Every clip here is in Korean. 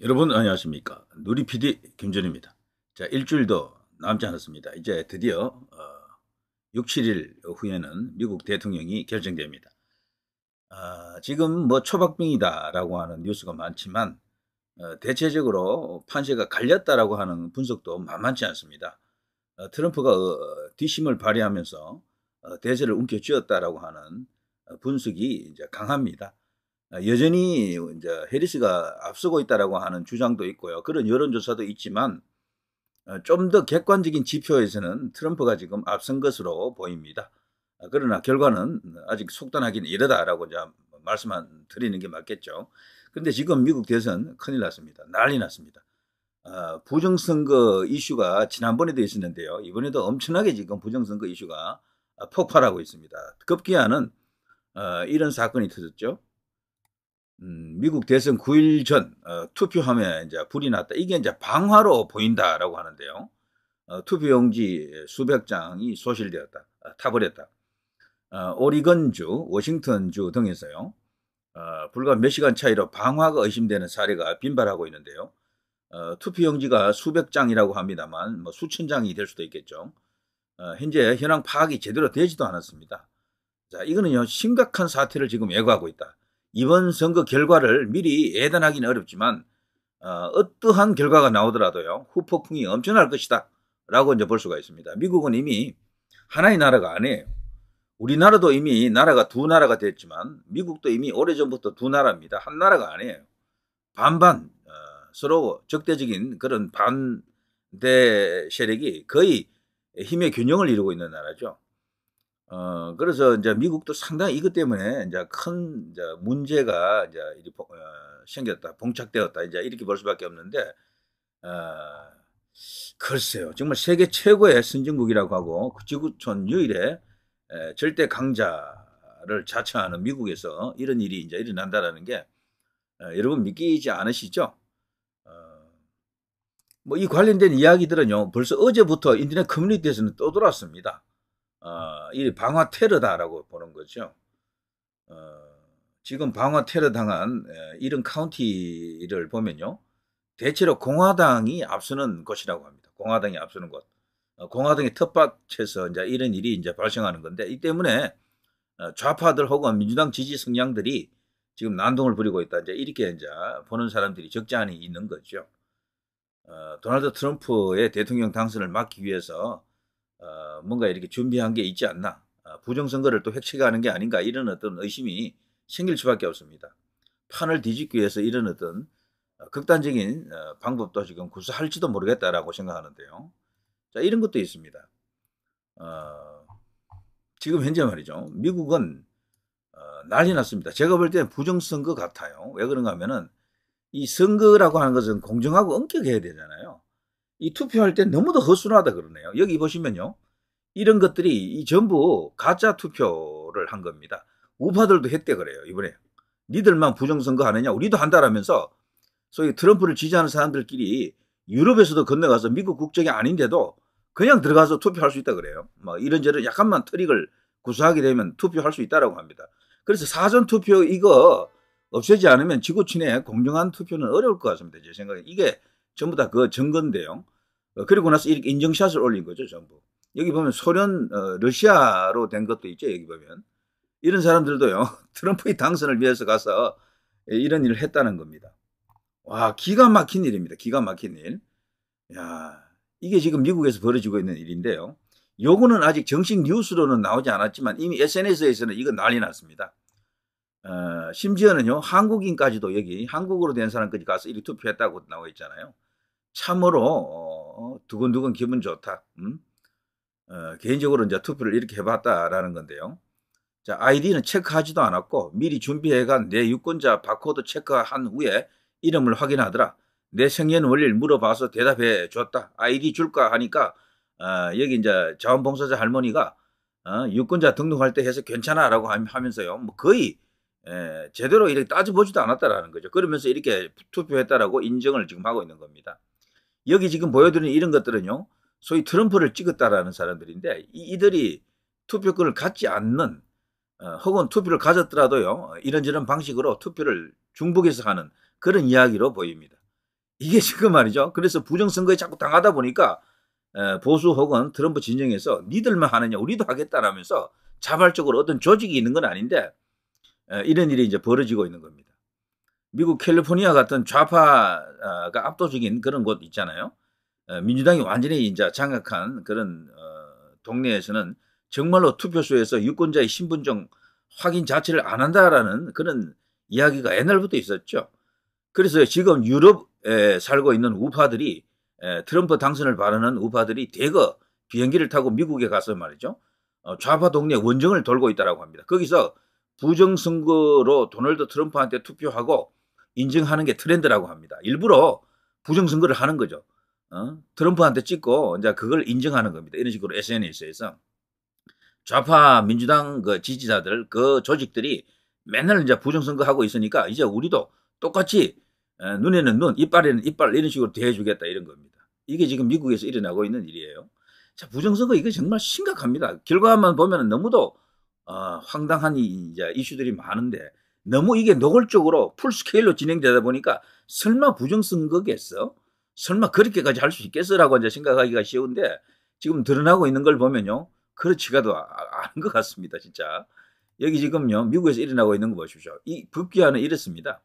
여러분 안녕하십니까 누리PD 김준입니다 자 일주일 도 남지 않았습니다 이제 드디어 어, 6, 7일 후에는 미국 대통령이 결정됩니다 어, 지금 뭐 초박빙이다 라고 하는 뉴스가 많지만 어, 대체적으로 판세가 갈렸다라고 하는 분석도 만만치 않습니다 어, 트럼프가 어, 뒷심을 발휘하면서 어, 대세를 움켜쥐었다라고 하는 어, 분석이 이제 강합니다 아, 여전히 이제 해리스가 앞서고 있다라고 하는 주장도 있고요. 그런 여론조사도 있지만 어, 좀더 객관적인 지표에서는 트럼프가 지금 앞선 것으로 보입니다. 아, 그러나 결과는 아직 속단하기는 이르다라고 말씀만 드리는 게 맞겠죠. 그런데 지금 미국 대선 큰일 났습니다. 난리 났습니다. 아, 부정선거 이슈가 지난번에도 있었는데요. 이번에도 엄청나게 지금 부정선거 이슈가 폭발하고 있습니다. 급기야는 어, 이런 사건이 터졌죠. 음, 미국 대선 9일 전 어, 투표함에 이제 불이 났다. 이게 이제 방화로 보인다라고 하는데요. 어, 투표용지 수백 장이 소실되었다. 어, 타버렸다. 어, 오리건주, 워싱턴주 등에서요. 어, 불과 몇 시간 차이로 방화가 의심되는 사례가 빈발하고 있는데요. 어, 투표용지가 수백 장이라고 합니다만 뭐 수천 장이 될 수도 있겠죠. 현재 현황 파악이 제대로 되지도 않았습니다. 자, 이거는요 심각한 사태를 지금 예고하고 있다. 이번 선거 결과를 미리 예단하기는 어렵지만 어, 떠한 결과가 나오더라도요 후폭풍이 엄청날 것이다라고 이제 볼 수가 있습니다. 미국은 이미 하나의 나라가 아니에요. 우리나라도 이미 나라가 두 나라가 됐지만 미국도 이미 오래전부터 두 나라입니다. 한 나라가 아니에요. 반반 어, 서로 적대적인 그런 반대 세력이 거의 힘의 균형을 이루고 있는 나라죠. 어, 그래서 이제 미국도 상당히 이것 때문에 이제 큰 이제 문제가 이제 이리, 어, 생겼다, 봉착되었다, 이제 이렇게 볼 수밖에 없는데, 어, 글쎄요. 정말 세계 최고의 선진국이라고 하고 그 지구촌 유일의 에, 절대 강자를 자처하는 미국에서 이런 일이 이제 일어난다라는 게 어, 여러분 믿기지 않으시죠? 어, 뭐이 관련된 이야기들은요 벌써 어제부터 인터넷 커뮤니티에서는 떠돌았습니다. 어, 이 방화 테러다라고 보는 거죠. 어, 지금 방화 테러 당한 이런 카운티를 보면요. 대체로 공화당이 앞서는 것이라고 합니다. 공화당이 앞서는 것. 어, 공화당의 텃밭에서 이제 이런 일이 이제 발생하는 건데 이 때문에 어, 좌파들 혹은 민주당 지지 성향들이 지금 난동을 부리고 있다. 이제 이렇게 이제 보는 사람들이 적지 않이 있는 거죠. 어, 도널드 트럼프의 대통령 당선을 막기 위해서 어, 뭔가 이렇게 준비한 게 있지 않나 아, 부정선거를 또 획책하는 게 아닌가 이런 어떤 의심이 생길 수밖에 없습니다. 판을 뒤집기 위해서 이런 어떤 어, 극단적인 어, 방법도 지금 구사할지도 모르겠다라고 생각하는데요. 자, 이런 것도 있습니다. 어, 지금 현재 말이죠. 미국은 어, 난리 났습니다. 제가 볼 때는 부정선거 같아요. 왜 그런가 하면은 이 선거라고 하는 것은 공정하고 엄격해야 되잖아요. 이 투표할 때 너무도 허술하다 그러네요. 여기 보시면요. 이런 것들이 이 전부 가짜 투표를 한 겁니다. 우파들도 했대 그래요. 이번에 니들만 부정선거 하느냐 우리도 한다라면서 소위 트럼프를 지지하는 사람들끼리 유럽에서도 건너가서 미국 국적이 아닌데도 그냥 들어가서 투표할 수 있다 그래요. 뭐 이런저런 약간만 트릭을 구사하게 되면 투표할 수 있다라고 합니다. 그래서 사전 투표 이거 없애지 않으면 지구촌의 공정한 투표는 어려울 것 같습니다. 제 생각에 이게 전부 다 그 증거인데요. 어, 그리고 나서 이렇게 인증샷을 올린 거죠, 전부. 여기 보면 소련, 어, 러시아로 된 것도 있죠, 여기 보면. 이런 사람들도요, 트럼프의 당선을 위해서 가서 예, 이런 일을 했다는 겁니다. 와, 기가 막힌 일입니다. 기가 막힌 일. 야, 이게 지금 미국에서 벌어지고 있는 일인데요. 요거는 아직 정식 뉴스로는 나오지 않았지만 이미 SNS에서는 이거 난리 났습니다. 어, 심지어는요, 한국인까지도 여기, 한국으로 된 사람까지 가서 이렇게 투표했다고 나와 있잖아요. 참으로 어, 두근두근 기분 좋다. 음? 어, 개인적으로 이제 투표를 이렇게 해봤다라는 건데요. 자, 아이디는 체크하지도 않았고 미리 준비해간 내 유권자 바코드 체크한 후에 이름을 확인하더라. 내 생년월일 물어봐서 대답해 줬다. 아이디 줄까 하니까 어, 여기 이제 자원봉사자 할머니가 어, 유권자 등록할 때 해서 괜찮아라고 하면서요. 뭐 거의 에, 제대로 이렇게 따져보지도 않았다라는 거죠. 그러면서 이렇게 투표했다라고 인정을 지금 하고 있는 겁니다. 여기 지금 보여드린 이런 것들은요, 소위 트럼프를 찍었다라는 사람들인데, 이, 들이 투표권을 갖지 않는, 어, 혹은 투표를 가졌더라도요, 이런저런 방식으로 투표를 중복해서 하는 그런 이야기로 보입니다. 이게 지금 말이죠. 그래서 부정선거에 자꾸 당하다 보니까, 에, 보수 혹은 트럼프 진영에서 니들만 하느냐, 우리도 하겠다라면서 자발적으로 어떤 조직이 있는 건 아닌데, 에, 이런 일이 이제 벌어지고 있는 겁니다. 미국 캘리포니아 같은 좌파가 압도적인 그런 곳 있잖아요. 어, 민주당이 완전히 이제 장악한 그런 어, 동네에서는 정말로 투표소에서 유권자의 신분증 확인 자체를 안 한다라는 그런 이야기가 옛날부터 있었죠. 그래서 지금 유럽에 살고 있는 우파들이 트럼프 당선을 바라는 우파들이 대거 비행기를 타고 미국에 가서 말이죠. 어, 좌파 동네 원정을 돌고 있다고 합니다. 거기서 부정선거로 도널드 트럼프한테 투표하고 인증하는 게 트렌드라고 합니다. 일부러 부정선거를 하는 거죠. 어? 트럼프한테 찍고 이제 그걸 인증하는 겁니다. 이런 식으로 SNS에서 좌파 민주당 그 지지자들 그 조직들이 맨날 이제 부정선거 하고 있으니까 이제 우리도 똑같이 눈에는 눈, 이빨에는 이빨 이런 식으로 대해주겠다 이런 겁니다. 이게 지금 미국에서 일어나고 있는 일이에요. 자, 부정선거 이거 정말 심각합니다. 결과만 보면 너무도 어, 황당한 이제 이슈들이 많은데 너무 이게 노골적으로 풀스케일로 진행되다 보니까 설마 부정선거겠어? 설마 그렇게까지 할 수 있겠어라고 이제 생각하기가 쉬운데 지금 드러나고 있는 걸 보면요. 그렇지가도 아, 아, 않은 것 같습니다, 진짜. 여기 지금요, 미국에서 일어나고 있는 거 보십시오. 이 법기화는 이렇습니다.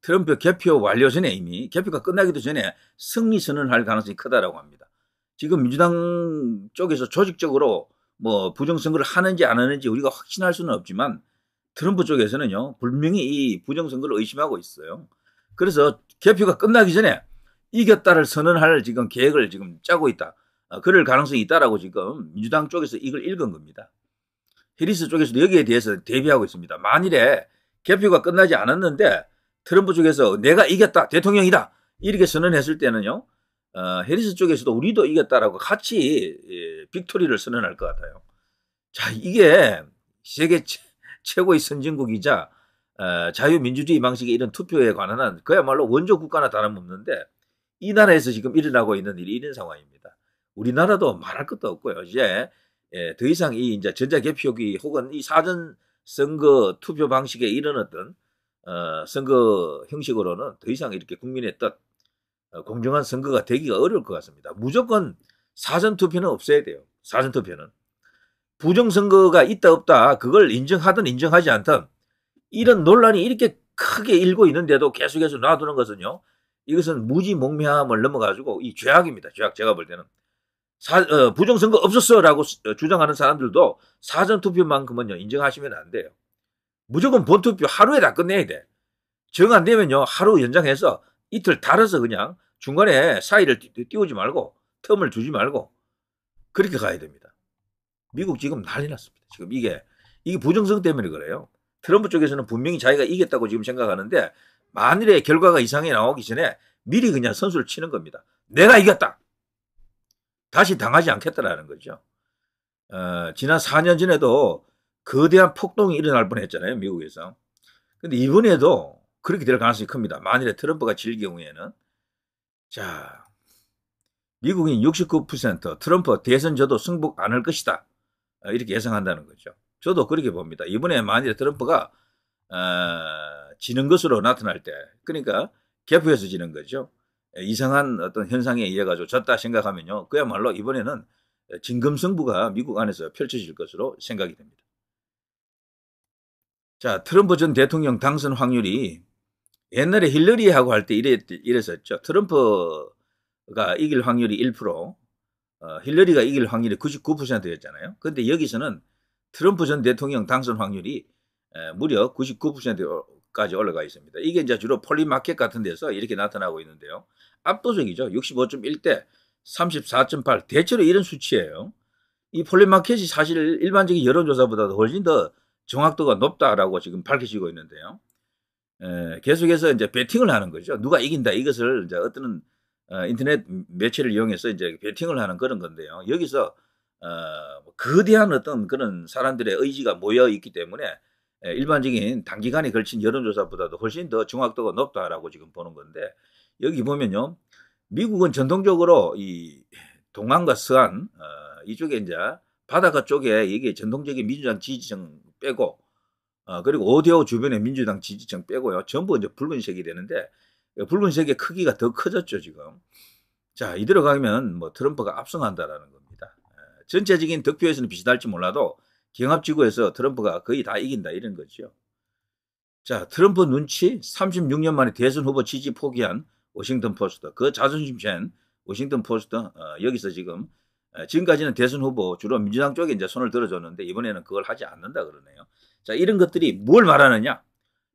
트럼프 개표 완료 전에 이미, 개표가 끝나기도 전에 승리 선언할 가능성이 크다라고 합니다. 지금 민주당 쪽에서 조직적으로 뭐 부정선거를 하는지 안 하는지 우리가 확신할 수는 없지만 트럼프 쪽에서는요, 분명히 이 부정선거를 의심하고 있어요. 그래서 개표가 끝나기 전에 이겼다를 선언할 지금 계획을 지금 짜고 있다. 아, 그럴 가능성이 있다라고 지금 민주당 쪽에서 이걸 읽은 겁니다. 히리스 쪽에서도 여기에 대해서 대비하고 있습니다. 만일에 개표가 끝나지 않았는데 트럼프 쪽에서 내가 이겼다, 대통령이다. 이렇게 선언했을 때는요, 어, 해리스 쪽에서도 우리도 이겼다라고 같이 예, 빅토리를 선언할 것 같아요. 자, 이게 세계 최, 최고의 선진국이자 어, 자유민주주의 방식의 이런 투표에 관한 그야말로 원조 국가나 다름없는데 이 나라에서 지금 일어나고 있는 일이 이런 상황입니다. 우리나라도 말할 것도 없고요. 이제 예, 더 이상 이 이제 전자 개표기 혹은 이 사전 선거 투표 방식에 이런 어떤 선거 형식으로는 더 이상 이렇게 국민의 뜻 어, 공정한 선거가 되기가 어려울 것 같습니다. 무조건 사전 투표는 없어야 돼요. 사전 투표는 부정선거가 있다 없다 그걸 인정하든 인정하지 않든 이런 논란이 이렇게 크게 일고 있는데도 계속해서 놔두는 것은요. 이것은 무지몽매함을 넘어가지고 이 죄악입니다. 죄악 제가 볼 때는. 사, 어, 부정선거 없었어라고 어, 주장하는 사람들도 사전투표만큼은요. 인정하시면 안 돼요. 무조건 본투표 하루에 다 끝내야 돼. 정 안 되면요. 하루 연장해서 이틀 달아서 그냥 중간에 사이를 띄우지 말고 틈을 주지 말고 그렇게 가야 됩니다. 미국 지금 난리 났습니다. 지금 이게 이게 부정성 때문에 그래요. 트럼프 쪽에서는 분명히 자기가 이겼다고 지금 생각하는데 만일에 결과가 이상하 나오기 전에 미리 그냥 선수를 치는 겁니다. 내가 이겼다. 다시 당하지 않겠다라는 거죠. 어, 지난 4년 전에도 거대한 폭동이 일어날 뻔했잖아요. 미국에서. 근데 이번에도 그렇게 될 가능성이 큽니다. 만일에 트럼프가 질 경우에는 자 미국인 69% 트럼프 대선 저도 승복 안 할 것이다. 어, 이렇게 예상한다는 거죠. 저도 그렇게 봅니다. 이번에 만일 트럼프가 어, 지는 것으로 나타날 때, 그러니까 개표에서 지는 거죠. 예, 이상한 어떤 현상에 의해 가지고 졌다 생각하면요, 그야말로 이번에는 진검승부가 미국 안에서 펼쳐질 것으로 생각이 됩니다. 자, 트럼프 전 대통령 당선 확률이 옛날에 힐러리하고 할 때 이랬었죠. 트럼프가 이길 확률이 1%, 어, 힐러리가 이길 확률이 99%였잖아요. 근데 여기서는 트럼프 전 대통령 당선 확률이 에, 무려 99%까지 올라가 있습니다. 이게 이제 주로 폴리마켓 같은 데서 이렇게 나타나고 있는데요. 압도적이죠. 65.1 대 34.8 대체로 이런 수치예요. 이 폴리마켓이 사실 일반적인 여론조사보다도 훨씬 더 정확도가 높다라고 지금 밝혀지고 있는데요. 에, 계속해서 이제 배팅을 하는 거죠. 누가 이긴다 이것을 이제 어떤 어, 인터넷 매체를 이용해서 이제 베팅을 하는 그런 건데요. 여기서 어, 뭐 거대한 어떤 그런 사람들의 의지가 모여 있기 때문에 예, 일반적인 단기간에 걸친 여론조사보다도 훨씬 더 정확도가 높다라고 지금 보는 건데 여기 보면요. 미국은 전통적으로 이 동안과 서안 어, 이쪽에 이제 바닷가 쪽에 이게 전통적인 민주당 지지층 빼고 어, 그리고 오디오 주변의 민주당 지지층 빼고요. 전부 이제 붉은색이 되는데 붉은색의 크기가 더 커졌죠, 지금. 자, 이대로 가면 뭐 트럼프가 압승한다라는 겁니다. 예, 전체적인 득표에서는 비슷할지 몰라도 경합지구에서 트럼프가 거의 다 이긴다 이런 거죠. 자, 트럼프 눈치 36년 만에 대선 후보 지지 포기한 워싱턴 포스트. 그 자존심 센 워싱턴 포스트 어, 여기서 지금 어, 지금까지는 대선 후보 주로 민주당 쪽에 이제 손을 들어줬는데 이번에는 그걸 하지 않는다 그러네요. 자, 이런 것들이 뭘 말하느냐?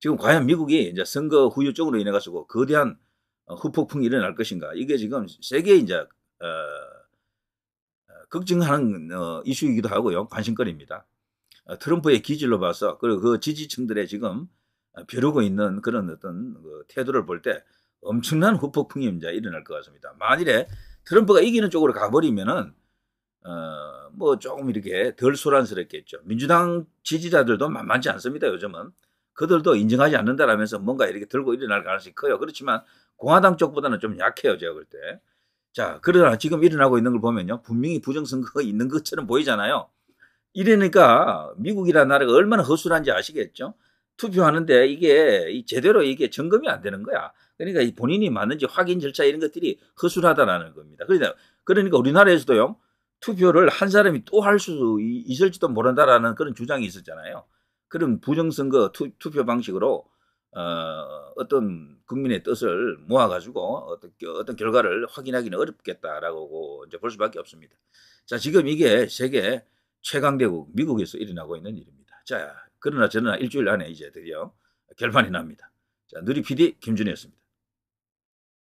지금 과연 미국이 이제 선거 후유증으로 인해 가지고 거대한 어, 후폭풍이 일어날 것인가 이게 지금 세계 이제 어, 어, 걱정하는 어, 이슈이기도 하고요 관심거리입니다. 어, 트럼프의 기질로 봐서 그리고 그 지지층들의 지금 어, 벼르고 있는 그런 어떤 그 태도를 볼 때 엄청난 후폭풍이 이제 일어날 것 같습니다. 만일에 트럼프가 이기는 쪽으로 가버리면은 어, 뭐 조금 이렇게 덜 소란스럽겠죠. 민주당 지지자들도 만만치 않습니다. 요즘은. 그들도 인정하지 않는다라면서 뭔가 이렇게 들고 일어날 가능성이 커요. 그렇지만 공화당 쪽보다는 좀 약해요. 제가 볼 때. 자, 그러나 지금 일어나고 있는 걸 보면요. 분명히 부정선거가 있는 것처럼 보이잖아요. 이러니까 미국이라는 나라가 얼마나 허술한지 아시겠죠? 투표하는데 이게 제대로 이게 점검이 안 되는 거야. 그러니까 본인이 맞는지 확인 절차 이런 것들이 허술하다라는 겁니다. 그러니까, 그러니까 우리나라에서도요. 투표를 한 사람이 또 할 수 있을지도 모른다라는 그런 주장이 있었잖아요. 그런 부정선거 투, 투표 방식으로 어, 어떤 국민의 뜻을 모아가지고 어떤, 어떤 결과를 확인하기는 어렵겠다라고 이제 볼 수밖에 없습니다. 자, 지금 이게 세계 최강대국 미국에서 일어나고 있는 일입니다. 자, 그러나 저러나 일주일 안에 이제 드디어 결판이 납니다. 자, 누리 PD 김준이었습니다.